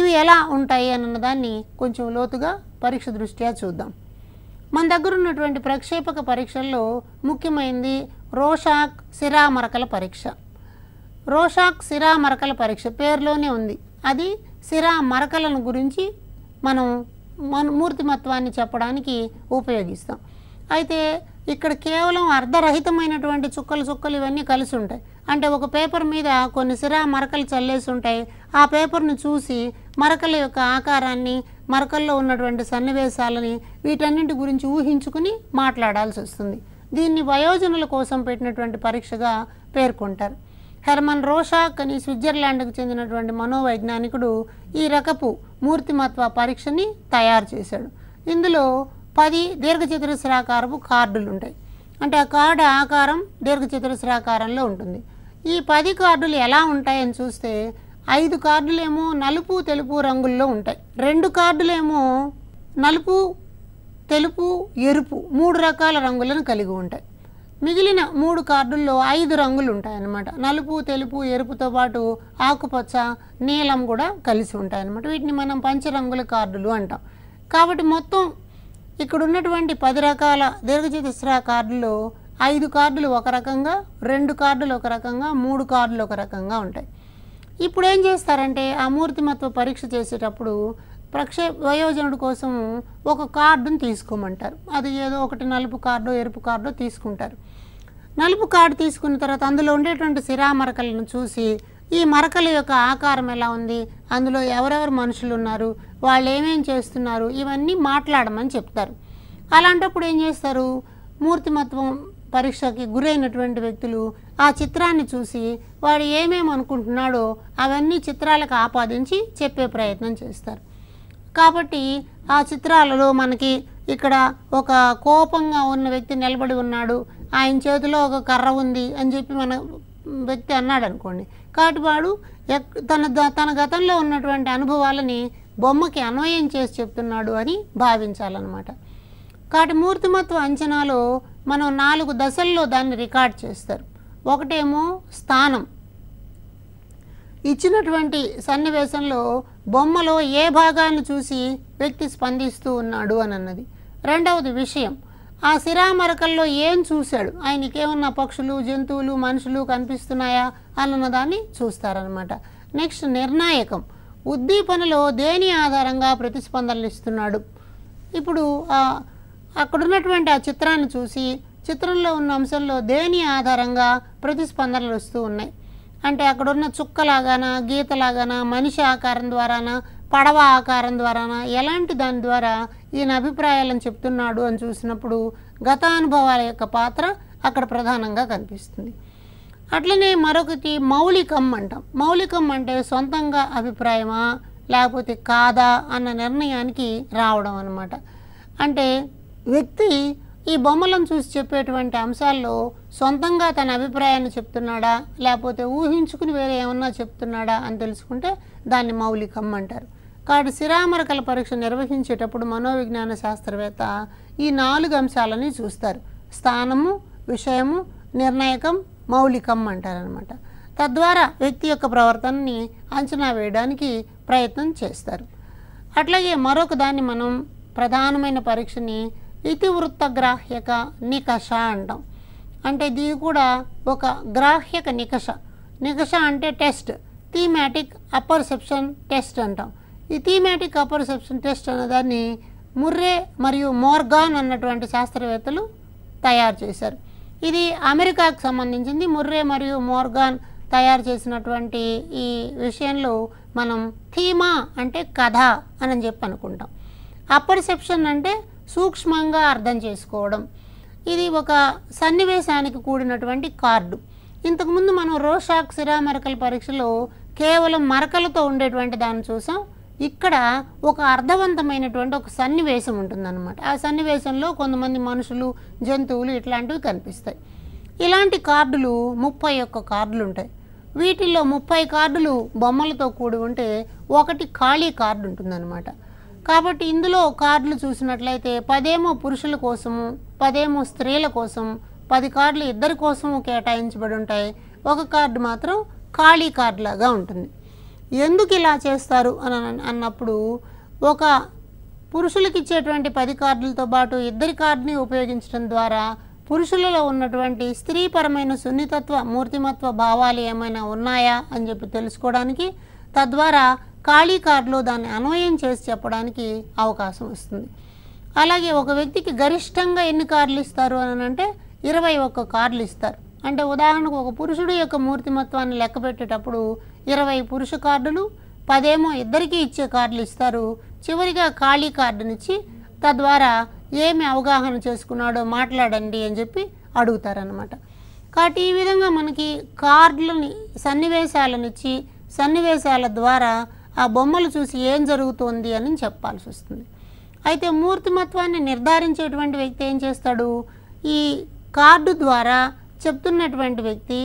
ఇవి ఎలా ఉంటాయి అన్న దాన్ని కొంచెం లోతుగా పరీక్ష దృష్ట్యా చూద్దాం మన దగ్గర ఉన్నటువంటి ప్రక్షేపక పరీక్షల్లో ముఖ్యమైనది రోషాక్ మరకల పరీక్ష రోషాక్ మరకల పరీక్ష పేరులోనే ఉంది అది సిరా మరకలను గురించి మనం మన మూర్తిమత్వాన్ని చెప్పడానికి ఉపయోగిస్తాం అయితే ఇక్కడ కేవలం అర్ధరహితమైనటువంటి చుక్కలు చుక్కలు ఇవన్నీ కలిసి ఉంటాయి అంటే ఒక పేపర్ మీద కొన్ని సిరా మరకలు చల్లేసి ఉంటాయి ఆ పేపర్ను చూసి మరకల యొక్క ఆకారాన్ని మరకల్లో ఉన్నటువంటి సన్నివేశాలని వీటన్నింటి గురించి ఊహించుకుని మాట్లాడాల్సి వస్తుంది దీన్ని వయోజనుల కోసం పెట్టినటువంటి పరీక్షగా పేర్కొంటారు హెర్మన్ రోషాక్ అని స్విట్జర్లాండ్కు చెందినటువంటి మనోవైజ్ఞానికుడు ఈ రకపు మూర్తిమత్వ పరీక్షని తయారు చేశాడు ఇందులో పది దీర్ఘచతురస్రాకారపు కార్డులు ఉంటాయి అంటే ఆ కార్డు ఆకారం దీర్ఘచతురస్రాకారంలో ఉంటుంది ఈ పది కార్డులు ఎలా ఉంటాయని చూస్తే ఐదు కార్డులేమో నలుపు తెలుపు రంగుల్లో ఉంటాయి రెండు కార్డులేమో నలుపు తెలుపు ఎరుపు మూడు రకాల రంగులను కలిగి ఉంటాయి మిగిలిన మూడు కార్డుల్లో ఐదు రంగులు ఉంటాయన్నమాట నలుపు తెలుపు ఎరుపుతో పాటు ఆకుపచ్చ నీలం కూడా కలిసి ఉంటాయన్నమాట వీటిని మనం పంచరంగుల కార్డులు అంటాం కాబట్టి మొత్తం ఇక్కడ ఉన్నటువంటి పది రకాల దీర్ఘచతుస్ర కార్డుల్లో ఐదు కార్డులు ఒక రకంగా రెండు కార్డులు ఒక రకంగా మూడు కార్డులు ఒక రకంగా ఉంటాయి ఇప్పుడు ఏం చేస్తారంటే ఆ మూర్తిమత్వ పరీక్ష చేసేటప్పుడు ప్రక్షే వయోజనుడి కోసం ఒక కార్డును తీసుకోమంటారు అది ఏదో ఒకటి నలుపు కార్డు ఎరుపు కార్డు తీసుకుంటారు నలుపు కార్డు తీసుకున్న తర్వాత అందులో ఉండేటువంటి సిరా మరకలను చూసి ఈ మరకల యొక్క ఆకారం ఎలా ఉంది అందులో ఎవరెవరు మనుషులు ఉన్నారు వాళ్ళు ఏమేమి చేస్తున్నారు ఇవన్నీ మాట్లాడమని చెప్తారు అలాంటప్పుడు ఏం చేస్తారు మూర్తిమత్వం పరీక్షకి గురైనటువంటి వ్యక్తులు ఆ చిత్రాన్ని చూసి వాడు ఏమేమి అనుకుంటున్నాడో అవన్నీ చిత్రాలకు ఆపాదించి చెప్పే ప్రయత్నం చేస్తారు కాబట్టి ఆ చిత్రాలలో మనకి ఇక్కడ ఒక కోపంగా ఉన్న వ్యక్తి నిలబడి ఉన్నాడు ఆయన చేతిలో ఒక కర్ర ఉంది అని చెప్పి మన వ్యక్తి అన్నాడు అనుకోండి కాబట్టి వాడు తన తన గతంలో ఉన్నటువంటి అనుభవాలని బొమ్మకి అన్వయం చేసి చెప్తున్నాడు అని భావించాలన్నమాట కాబట్టి మూర్తిమత్వ అంచనాలో మనం నాలుగు దశల్లో దాన్ని రికార్డ్ చేస్తారు ఒకటేమో స్థానం ఇచ్చినటువంటి సన్నివేశంలో బొమ్మలో ఏ భాగాన్ని చూసి వ్యక్తి స్పందిస్తూ ఉన్నాడు అని అన్నది రెండవది విషయం ఆ సిరామరకల్లో ఏం చూశాడు ఆయనకేమన్నా పక్షులు జంతువులు మనుషులు కనిపిస్తున్నాయా అన్నదాన్ని చూస్తారనమాట నెక్స్ట్ నిర్ణాయకం ఉద్దీపనలో దేని ఆధారంగా ప్రతిస్పందనలు ఇస్తున్నాడు ఇప్పుడు అక్కడున్నటువంటి ఆ చిత్రాన్ని చూసి చిత్రంలో ఉన్న అంశంలో దేని ఆధారంగా ప్రతిస్పందనలు వస్తూ ఉన్నాయి అంటే అక్కడున్న చుక్కలాగాన గీతలాగాన మనిషి ఆకారం ద్వారానా పడవ ఆకారం ద్వారానా ఎలాంటి దాని ద్వారా ఈయన అభిప్రాయాలను చెప్తున్నాడు అని చూసినప్పుడు గతానుభవాల యొక్క పాత్ర అక్కడ ప్రధానంగా కనిపిస్తుంది అట్లనే మరొకటి మౌలికం అంటాం మౌలికం అంటే సొంతంగా అభిప్రాయమా లేకపోతే కాదా అన్న నిర్ణయానికి రావడం అనమాట అంటే వ్యక్తి ఈ బొమ్మలను చూసి చెప్పేటువంటి అంశాల్లో సొంతంగా తన అభిప్రాయాన్ని చెప్తున్నాడా లేకపోతే ఊహించుకుని వేరే ఏమన్నా చెప్తున్నాడా అని తెలుసుకుంటే దాన్ని మౌలికం అంటారు కాబట్టి శిరామరకల పరీక్ష నిర్వహించేటప్పుడు మనోవిజ్ఞాన శాస్త్రవేత్త ఈ నాలుగు అంశాలని చూస్తారు స్థానము విషయము నిర్ణాయకం మౌలికం అంటారనమాట తద్వారా వ్యక్తి యొక్క ప్రవర్తనని అంచనా వేయడానికి ప్రయత్నం చేస్తారు అట్లాగే మరొక దాన్ని మనం ప్రధానమైన పరీక్షని ఇతివృత్త గ్రాహ్యక నికష అంటాం అంటే దీని కూడా ఒక గ్రాహ్యక నికష నికష అంటే టెస్ట్ థీమాటిక్ అపర్సెప్షన్ టెస్ట్ అంటాం ఈ థీమాటిక్ అపర్సెప్షన్ టెస్ట్ అనేదాన్ని ముర్రే మరియు మోర్గాన్ అన్నటువంటి శాస్త్రవేత్తలు తయారు చేశారు ఇది అమెరికాకు సంబంధించింది ముర్రే మరియు మోర్గాన్ తయారు చేసినటువంటి ఈ విషయంలో మనం థీమా అంటే కథ అని చెప్పి అనుకుంటాం అపర్సెప్షన్ అంటే సూక్ష్మంగా అర్థం చేసుకోవడం ఇది ఒక సన్నివేశానికి కూడినటువంటి కార్డు ఇంతకుముందు మనం రోషాక్ సిరా మరకల పరీక్షలో కేవలం మరకలతో ఉండేటువంటి దాన్ని చూసాం ఇక్కడ ఒక అర్థవంతమైనటువంటి ఒక సన్నివేశం ఉంటుందన్నమాట ఆ సన్నివేశంలో కొంతమంది మనుషులు జంతువులు ఇట్లాంటివి కనిపిస్తాయి ఇలాంటి కార్డులు ముప్పై ఒక్క కార్డులు ఉంటాయి వీటిల్లో ముప్పై కార్డులు బొమ్మలతో కూడి ఉంటే ఒకటి ఖాళీ కార్డు ఉంటుందన్నమాట కాబట్టి ఇందులో కార్డులు చూసినట్లయితే పదేమో పురుషుల కోసము పదేమో స్త్రీల కోసం పది కార్డులు ఇద్దరి కోసము కేటాయించబడి ఉంటాయి ఒక కార్డు మాత్రం ఖాళీ కార్డులాగా ఉంటుంది ఎందుకు ఇలా చేస్తారు అని అన్నప్పుడు ఒక పురుషులకు ఇచ్చేటువంటి పది కార్డులతో పాటు ఇద్దరి కార్డుని ఉపయోగించడం ద్వారా పురుషులలో ఉన్నటువంటి స్త్రీపరమైన సున్నితత్వ మూర్తిమత్వ భావాలు ఏమైనా ఉన్నాయా అని చెప్పి తెలుసుకోవడానికి తద్వారా ఖాళీ కారులో దాన్ని అన్వయం చేసి చెప్పడానికి అవకాశం వస్తుంది అలాగే ఒక వ్యక్తికి గరిష్టంగా ఎన్ని కార్లు ఇస్తారు అని అంటే ఇరవై ఒక్క కార్లు ఇస్తారు అంటే ఉదాహరణకు ఒక పురుషుడు యొక్క మూర్తిమత్వాన్ని లెక్క పెట్టేటప్పుడు ఇరవై పురుష కార్డులు పదేమో ఇద్దరికీ ఇచ్చే కార్డులు ఇస్తారు చివరిగా ఖాళీ కార్డునిచ్చి తద్వారా ఏమి అవగాహన చేసుకున్నాడో మాట్లాడండి అని చెప్పి అడుగుతారనమాట కాబట్టి ఈ విధంగా మనకి కార్డులని సన్నివేశాలనిచ్చి సన్నివేశాల ద్వారా ఆ బొమ్మలు చూసి ఏం జరుగుతోంది అని చెప్పాల్సి వస్తుంది అయితే మూర్తిమత్వాన్ని నిర్ధారించేటువంటి వ్యక్తి ఏం చేస్తాడు ఈ కార్డు ద్వారా చెప్తున్నటువంటి వ్యక్తి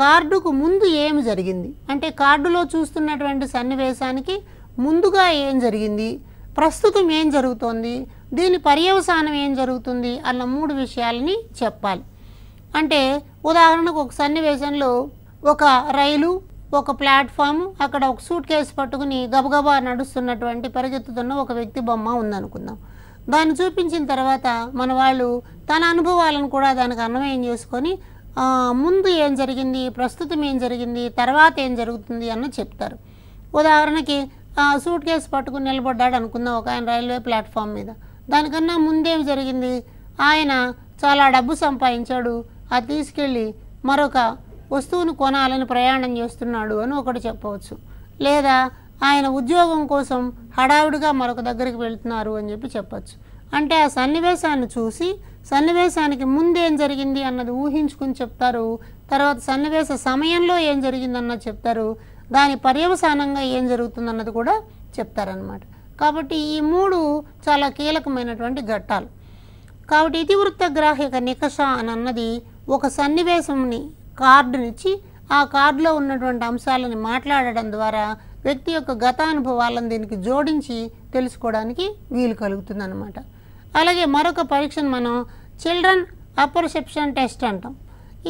కార్డుకు ముందు ఏం జరిగింది అంటే కార్డులో చూస్తున్నటువంటి సన్నివేశానికి ముందుగా ఏం జరిగింది ప్రస్తుతం ఏం జరుగుతోంది దీని పర్యవసానం ఏం జరుగుతుంది అన్న మూడు విషయాలని చెప్పాలి అంటే ఉదాహరణకు ఒక సన్నివేశంలో ఒక రైలు ఒక ప్లాట్ఫామ్ అక్కడ ఒక సూట్ కేసు పట్టుకుని గబగబా నడుస్తున్నటువంటి పరిగెత్తుతున్న ఒక వ్యక్తి బొమ్మ ఉందనుకుందాం దాన్ని చూపించిన తర్వాత మన వాళ్ళు తన అనుభవాలను కూడా దానికి అన్వయం చేసుకొని ముందు ఏం జరిగింది ప్రస్తుతం ఏం జరిగింది తర్వాత ఏం జరుగుతుంది అన్న చెప్తారు ఉదాహరణకి సూట్ కేసు పట్టుకుని నిలబడ్డాడు అనుకుందాం ఒక ఆయన రైల్వే ప్లాట్ఫామ్ మీద దానికన్నా ముందేం జరిగింది ఆయన చాలా డబ్బు సంపాదించాడు అది తీసుకెళ్ళి మరొక వస్తువును కొనాలని ప్రయాణం చేస్తున్నాడు అని ఒకటి చెప్పవచ్చు లేదా ఆయన ఉద్యోగం కోసం హడావుడిగా మరొక దగ్గరికి వెళ్తున్నారు అని చెప్పి చెప్పచ్చు అంటే ఆ సన్నివేశాన్ని చూసి సన్నివేశానికి ముందేం జరిగింది అన్నది ఊహించుకుని చెప్తారు తర్వాత సన్నివేశ సమయంలో ఏం జరిగిందన్నది చెప్తారు దాని పర్యవసానంగా ఏం జరుగుతుందన్నది కూడా చెప్తారనమాట కాబట్టి ఈ మూడు చాలా కీలకమైనటువంటి ఘట్టాలు కాబట్టి ఇతివృత్త గ్రాహక నికష అని అన్నది ఒక సన్నివేశంని కార్డునిచ్చి ఆ కార్డులో ఉన్నటువంటి అంశాలని మాట్లాడడం ద్వారా వ్యక్తి యొక్క గతానుభవాలను దీనికి జోడించి తెలుసుకోవడానికి వీలు కలుగుతుంది అనమాట అలాగే మరొక పరీక్షను మనం చిల్డ్రన్ అపర్సెప్షన్ టెస్ట్ అంటాం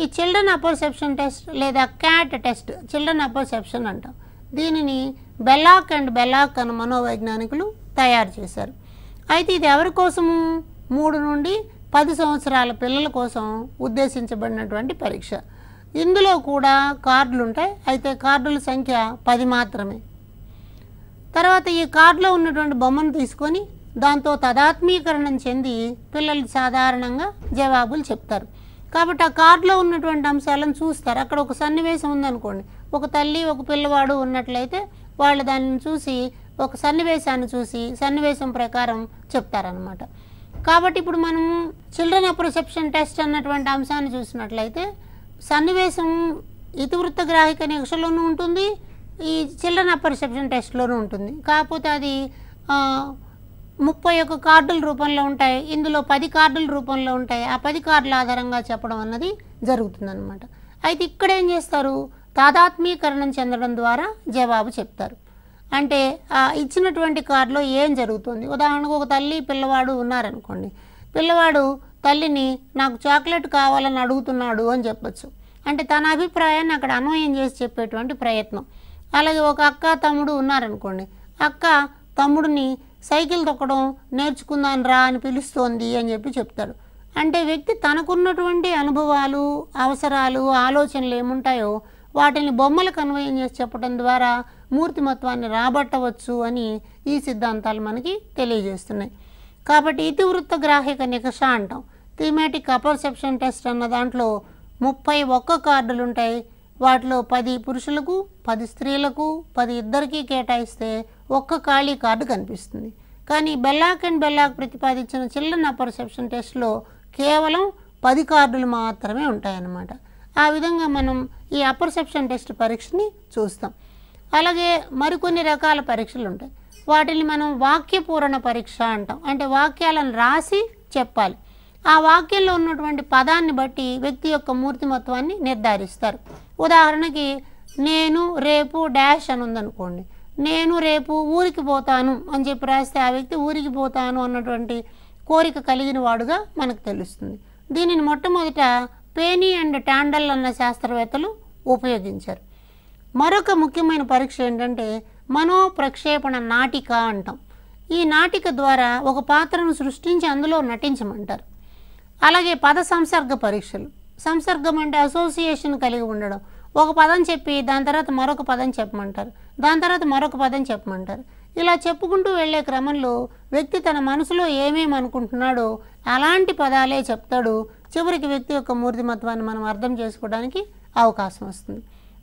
ఈ చిల్డ్రన్ అపర్సెప్షన్ టెస్ట్ లేదా క్యాట్ టెస్ట్ చిల్డ్రన్ అపర్సెప్షన్ అంటాం దీనిని బెలాక్ అండ్ బెలాక్ అని మనోవైజ్ఞానికులు తయారు చేశారు అయితే ఇది ఎవరి కోసము మూడు నుండి పది సంవత్సరాల పిల్లల కోసం ఉద్దేశించబడినటువంటి పరీక్ష ఇందులో కూడా కార్డులు ఉంటాయి అయితే కార్డుల సంఖ్య పది మాత్రమే తర్వాత ఈ కార్డులో ఉన్నటువంటి బొమ్మను తీసుకొని దాంతో తదాత్మీకరణం చెంది పిల్లలు సాధారణంగా జవాబులు చెప్తారు కాబట్టి ఆ కార్డులో ఉన్నటువంటి అంశాలను చూస్తారు అక్కడ ఒక సన్నివేశం ఉందనుకోండి ఒక తల్లి ఒక పిల్లవాడు ఉన్నట్లయితే వాళ్ళు దానిని చూసి ఒక సన్నివేశాన్ని చూసి సన్నివేశం ప్రకారం చెప్తారనమాట కాబట్టి ఇప్పుడు మనము చిల్డ్రన్ అప్రసెప్షన్ టెస్ట్ అన్నటువంటి అంశాన్ని చూసినట్లయితే సన్నివేశం ఇతివృత్త గ్రాహిక నిక్షలోనూ ఉంటుంది ఈ చిల్డ్రన్ అపర్సెప్షన్ టెస్ట్లోనూ ఉంటుంది కాకపోతే అది ముప్పై ఒక్క కార్డుల రూపంలో ఉంటాయి ఇందులో పది కార్డుల రూపంలో ఉంటాయి ఆ పది కార్డుల ఆధారంగా చెప్పడం అన్నది జరుగుతుంది అనమాట అయితే ఇక్కడ ఏం చేస్తారు తాదాత్మీకరణం చెందడం ద్వారా జవాబు చెప్తారు అంటే ఆ ఇచ్చినటువంటి కార్డులో ఏం జరుగుతుంది ఉదాహరణకు ఒక తల్లి పిల్లవాడు ఉన్నారనుకోండి పిల్లవాడు తల్లిని నాకు చాక్లెట్ కావాలని అడుగుతున్నాడు అని చెప్పచ్చు అంటే తన అభిప్రాయాన్ని అక్కడ అన్వయం చేసి చెప్పేటువంటి ప్రయత్నం అలాగే ఒక అక్క తమ్ముడు ఉన్నారనుకోండి అక్క తమ్ముడిని సైకిల్ తొక్కడం నేర్చుకుందాను రా అని పిలుస్తోంది అని చెప్పి చెప్తాడు అంటే వ్యక్తి తనకున్నటువంటి అనుభవాలు అవసరాలు ఆలోచనలు ఏముంటాయో వాటిని బొమ్మలకు అన్వయం చేసి చెప్పడం ద్వారా మూర్తిమత్వాన్ని రాబట్టవచ్చు అని ఈ సిద్ధాంతాలు మనకి తెలియజేస్తున్నాయి కాబట్టి ఇతివృత్త గ్రాహిక నికష అంటాం థీమాటిక్ అపర్సెప్షన్ టెస్ట్ అన్న దాంట్లో ముప్పై ఒక్క కార్డులు ఉంటాయి వాటిలో పది పురుషులకు పది స్త్రీలకు పది ఇద్దరికీ కేటాయిస్తే ఒక్క ఖాళీ కార్డు కనిపిస్తుంది కానీ బెల్లాక్ అండ్ బెల్లాక్ ప్రతిపాదించిన చిల్లన్న పర్సెప్షన్ టెస్ట్లో కేవలం పది కార్డులు మాత్రమే ఉంటాయన్నమాట ఆ విధంగా మనం ఈ అపర్సెప్షన్ టెస్ట్ పరీక్షని చూస్తాం అలాగే మరికొన్ని రకాల పరీక్షలు ఉంటాయి వాటిని మనం వాక్యపూరణ పరీక్ష అంటాం అంటే వాక్యాలను రాసి చెప్పాలి ఆ వాక్యంలో ఉన్నటువంటి పదాన్ని బట్టి వ్యక్తి యొక్క మూర్తిమత్వాన్ని నిర్ధారిస్తారు ఉదాహరణకి నేను రేపు డాష్ అని ఉందనుకోండి నేను రేపు ఊరికి పోతాను అని చెప్పి రాస్తే ఆ వ్యక్తి ఊరికి పోతాను అన్నటువంటి కోరిక కలిగిన వాడుగా మనకు తెలుస్తుంది దీనిని మొట్టమొదట పేనీ అండ్ టాండల్ అన్న శాస్త్రవేత్తలు ఉపయోగించారు మరొక ముఖ్యమైన పరీక్ష ఏంటంటే మనోప్రక్షేపణ నాటిక అంటాం ఈ నాటిక ద్వారా ఒక పాత్రను సృష్టించి అందులో నటించమంటారు అలాగే పద సంసర్గ పరీక్షలు సంసర్గం అంటే అసోసియేషన్ కలిగి ఉండడం ఒక పదం చెప్పి దాని తర్వాత మరొక పదం చెప్పమంటారు దాని తర్వాత మరొక పదం చెప్పమంటారు ఇలా చెప్పుకుంటూ వెళ్ళే క్రమంలో వ్యక్తి తన మనసులో ఏమేమి అనుకుంటున్నాడో అలాంటి పదాలే చెప్తాడు చివరికి వ్యక్తి యొక్క మూర్తిమత్వాన్ని మనం అర్థం చేసుకోవడానికి అవకాశం వస్తుంది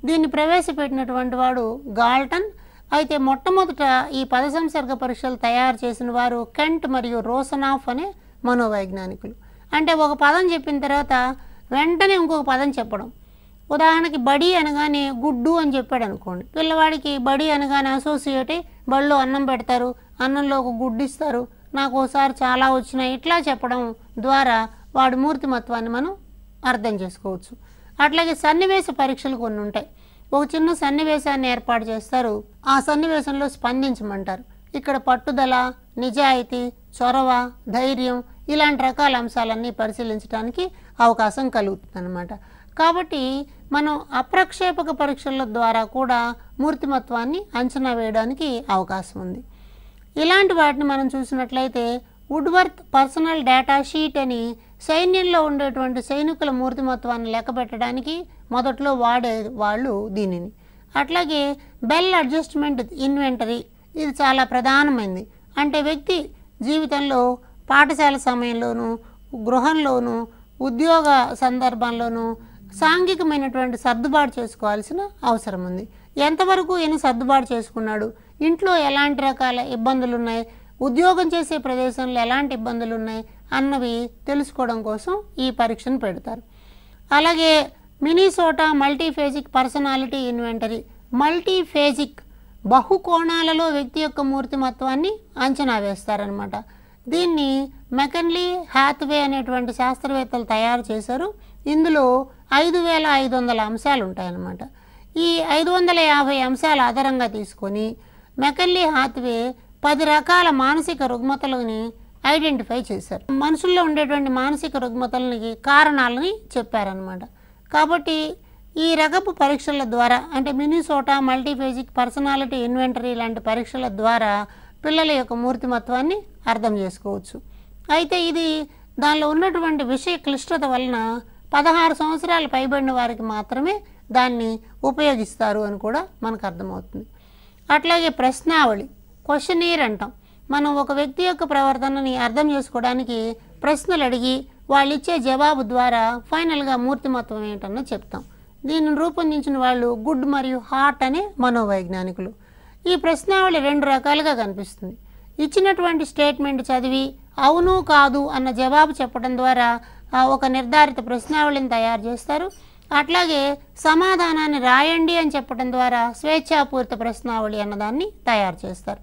దీన్ని ప్రవేశపెట్టినటువంటి వాడు గాల్టన్ అయితే మొట్టమొదట ఈ పద సంసర్గ పరీక్షలు తయారు చేసిన వారు కెంట్ మరియు రోసనాఫ్ అనే మనోవైజ్ఞానికులు అంటే ఒక పదం చెప్పిన తర్వాత వెంటనే ఇంకొక పదం చెప్పడం ఉదాహరణకి బడి అనగానే గుడ్డు అని చెప్పాడు అనుకోండి పిల్లవాడికి బడి అనగానే అసోసియేట్ బళ్ళు అన్నం పెడతారు అన్నంలో ఒక గుడ్డు ఇస్తారు నాకు ఒకసారి చాలా వచ్చినాయి ఇట్లా చెప్పడం ద్వారా వాడి మూర్తిమత్వాన్ని మనం అర్థం చేసుకోవచ్చు అట్లాగే సన్నివేశ పరీక్షలు కొన్ని ఉంటాయి ఒక చిన్న సన్నివేశాన్ని ఏర్పాటు చేస్తారు ఆ సన్నివేశంలో స్పందించమంటారు ఇక్కడ పట్టుదల నిజాయితీ చొరవ ధైర్యం ఇలాంటి రకాల అంశాలన్నీ పరిశీలించడానికి అవకాశం కలుగుతుంది అనమాట కాబట్టి మనం అప్రక్షేపక పరీక్షల ద్వారా కూడా మూర్తిమత్వాన్ని అంచనా వేయడానికి అవకాశం ఉంది ఇలాంటి వాటిని మనం చూసినట్లయితే వుడ్వర్త్ పర్సనల్ డేటా షీట్ అని సైన్యంలో ఉండేటువంటి సైనికుల మూర్తిమత్వాన్ని పెట్టడానికి మొదట్లో వాడే వాళ్ళు దీనిని అట్లాగే బెల్ అడ్జస్ట్మెంట్ ఇన్వెంటరీ ఇది చాలా ప్రధానమైనది అంటే వ్యక్తి జీవితంలో పాఠశాల సమయంలోనూ గృహంలోనూ ఉద్యోగ సందర్భంలోనూ సాంఘికమైనటువంటి సర్దుబాటు చేసుకోవాల్సిన అవసరం ఉంది ఎంతవరకు ఈయన సర్దుబాటు చేసుకున్నాడు ఇంట్లో ఎలాంటి రకాల ఇబ్బందులు ఉన్నాయి ఉద్యోగం చేసే ప్రదేశంలో ఎలాంటి ఇబ్బందులు ఉన్నాయి అన్నవి తెలుసుకోవడం కోసం ఈ పరీక్షను పెడతారు అలాగే మినీసోటా మల్టీఫేజిక్ పర్సనాలిటీ ఇన్వెంటరీ మల్టీఫేజిక్ బహుకోణాలలో వ్యక్తి యొక్క మూర్తిమత్వాన్ని అంచనా వేస్తారనమాట దీన్ని మెకన్లీ హ్యాత్వే అనేటువంటి శాస్త్రవేత్తలు తయారు చేశారు ఇందులో ఐదు వేల ఐదు వందల అంశాలు ఉంటాయన్నమాట ఈ ఐదు వందల యాభై అంశాలు ఆధారంగా తీసుకొని మెకన్లీ హాత్వే పది రకాల మానసిక రుగ్మతలని ఐడెంటిఫై చేశారు మనుషుల్లో ఉండేటువంటి మానసిక రుగ్మతలకి కారణాలని చెప్పారనమాట కాబట్టి ఈ రకపు పరీక్షల ద్వారా అంటే మినిసోటా మల్టీఫేజిక్ పర్సనాలిటీ ఇన్వెంటరీ లాంటి పరీక్షల ద్వారా పిల్లల యొక్క మూర్తిమత్వాన్ని అర్థం చేసుకోవచ్చు అయితే ఇది దానిలో ఉన్నటువంటి విషయ క్లిష్టత వలన పదహారు సంవత్సరాలు పైబడిన వారికి మాత్రమే దాన్ని ఉపయోగిస్తారు అని కూడా మనకు అర్థమవుతుంది అట్లాగే ప్రశ్నావళి క్వశ్చనీర్ అంటాం మనం ఒక వ్యక్తి యొక్క ప్రవర్తనని అర్థం చేసుకోవడానికి ప్రశ్నలు అడిగి వాళ్ళు ఇచ్చే జవాబు ద్వారా ఫైనల్గా మూర్తిమత్వం ఏంటన్నా చెప్తాం దీనిని రూపొందించిన వాళ్ళు గుడ్ మరియు హార్ట్ అనే మనోవైజ్ఞానికులు ఈ ప్రశ్నావళి రెండు రకాలుగా కనిపిస్తుంది ఇచ్చినటువంటి స్టేట్మెంట్ చదివి అవును కాదు అన్న జవాబు చెప్పడం ద్వారా ఒక నిర్ధారిత ప్రశ్నావళిని తయారు చేస్తారు అట్లాగే సమాధానాన్ని రాయండి అని చెప్పడం ద్వారా స్వేచ్ఛాపూరిత ప్రశ్నావళి అన్నదాన్ని తయారు చేస్తారు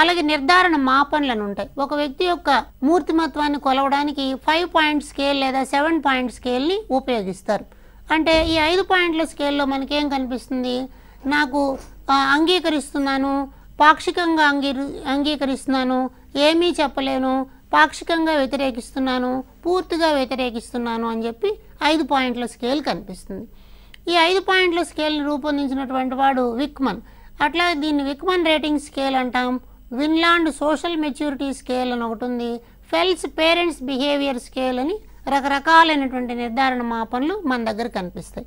అలాగే నిర్ధారణ మాపనలను ఉంటాయి ఒక వ్యక్తి యొక్క మూర్తిమత్వాన్ని కొలవడానికి ఫైవ్ పాయింట్ స్కేల్ లేదా సెవెన్ పాయింట్ స్కేల్ని ఉపయోగిస్తారు అంటే ఈ ఐదు పాయింట్ల స్కేల్లో మనకేం కనిపిస్తుంది నాకు అంగీకరిస్తున్నాను పాక్షికంగా అంగీ అంగీకరిస్తున్నాను ఏమీ చెప్పలేను పాక్షికంగా వ్యతిరేకిస్తున్నాను పూర్తిగా వ్యతిరేకిస్తున్నాను అని చెప్పి ఐదు పాయింట్ల స్కేల్ కనిపిస్తుంది ఈ ఐదు పాయింట్ల స్కేల్ని రూపొందించినటువంటి వాడు విక్మన్ అట్లా దీన్ని విక్మన్ రేటింగ్ స్కేల్ అంటాం విన్లాండ్ సోషల్ మెచ్యూరిటీ స్కేల్ అని ఒకటి ఉంది ఫెల్స్ పేరెంట్స్ బిహేవియర్ స్కేల్ అని రకరకాలైనటువంటి నిర్ధారణ మాపనలు మన దగ్గర కనిపిస్తాయి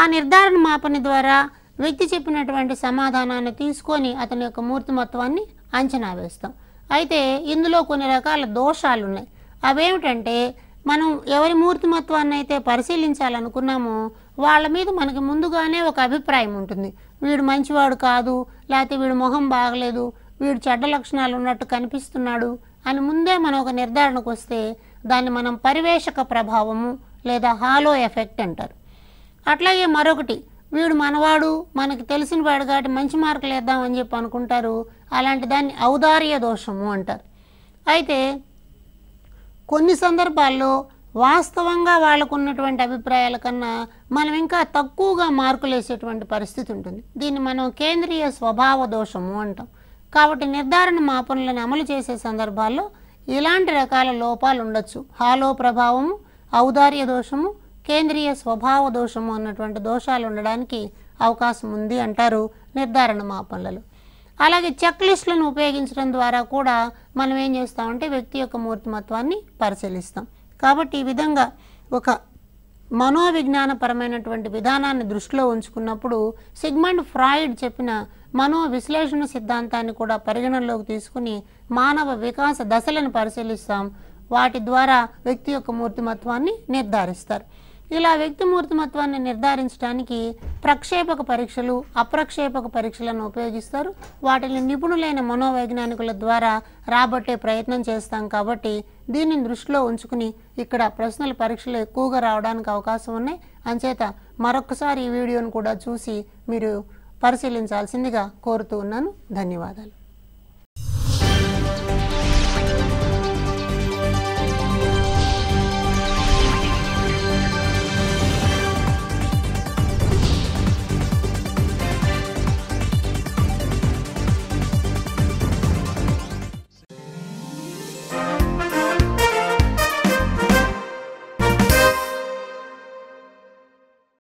ఆ నిర్ధారణ మాపన ద్వారా వ్యక్తి చెప్పినటువంటి సమాధానాన్ని తీసుకొని అతని యొక్క మూర్తిమత్వాన్ని అంచనా వేస్తాం అయితే ఇందులో కొన్ని రకాల దోషాలు ఉన్నాయి అవేమిటంటే మనం ఎవరి మూర్తిమత్వాన్ని అయితే పరిశీలించాలనుకున్నామో వాళ్ళ మీద మనకి ముందుగానే ఒక అభిప్రాయం ఉంటుంది వీడు మంచివాడు కాదు లేకపోతే వీడు మొహం బాగలేదు వీడు చెడ్డ లక్షణాలు ఉన్నట్టు కనిపిస్తున్నాడు అని ముందే మనం ఒక నిర్ధారణకు వస్తే దాన్ని మనం పరివేషక ప్రభావము లేదా హాలో ఎఫెక్ట్ అంటారు అట్లాగే మరొకటి వీడు మనవాడు మనకి తెలిసిన వాడు కాబట్టి మంచి మార్కులు వేద్దామని చెప్పి అనుకుంటారు అలాంటి దాన్ని ఔదార్య దోషము అంటారు అయితే కొన్ని సందర్భాల్లో వాస్తవంగా వాళ్ళకు ఉన్నటువంటి అభిప్రాయాల కన్నా మనం ఇంకా తక్కువగా మార్కులు వేసేటువంటి పరిస్థితి ఉంటుంది దీన్ని మనం కేంద్రీయ స్వభావ దోషము అంటాం కాబట్టి నిర్ధారణ మాపనలను అమలు చేసే సందర్భాల్లో ఇలాంటి రకాల లోపాలు ఉండొచ్చు హాలో ప్రభావము ఔదార్య దోషము కేంద్రీయ స్వభావ దోషము అన్నటువంటి దోషాలు ఉండడానికి అవకాశం ఉంది అంటారు నిర్ధారణ మాపనలు అలాగే చెక్ లిస్టులను ఉపయోగించడం ద్వారా కూడా మనం ఏం చేస్తామంటే వ్యక్తి యొక్క మూర్తిమత్వాన్ని పరిశీలిస్తాం కాబట్టి ఈ విధంగా ఒక మనోవిజ్ఞానపరమైనటువంటి విధానాన్ని దృష్టిలో ఉంచుకున్నప్పుడు సిగ్మండ్ ఫ్రాయిడ్ చెప్పిన మనో విశ్లేషణ సిద్ధాంతాన్ని కూడా పరిగణనలోకి తీసుకుని మానవ వికాస దశలను పరిశీలిస్తాం వాటి ద్వారా వ్యక్తి యొక్క మూర్తిమత్వాన్ని నిర్ధారిస్తారు ఇలా వ్యక్తి మూర్తిమత్వాన్ని నిర్ధారించడానికి ప్రక్షేపక పరీక్షలు అప్రక్షేపక పరీక్షలను ఉపయోగిస్తారు వాటిని నిపుణులైన మనోవైజ్ఞానికుల ద్వారా రాబట్టే ప్రయత్నం చేస్తాం కాబట్టి దీనిని దృష్టిలో ఉంచుకుని ఇక్కడ ప్రశ్నల పరీక్షలు ఎక్కువగా రావడానికి అవకాశం ఉన్నాయి అంచేత మరొకసారి ఈ వీడియోను కూడా చూసి మీరు పరిశీలించాల్సిందిగా కోరుతూ ఉన్నాను ధన్యవాదాలు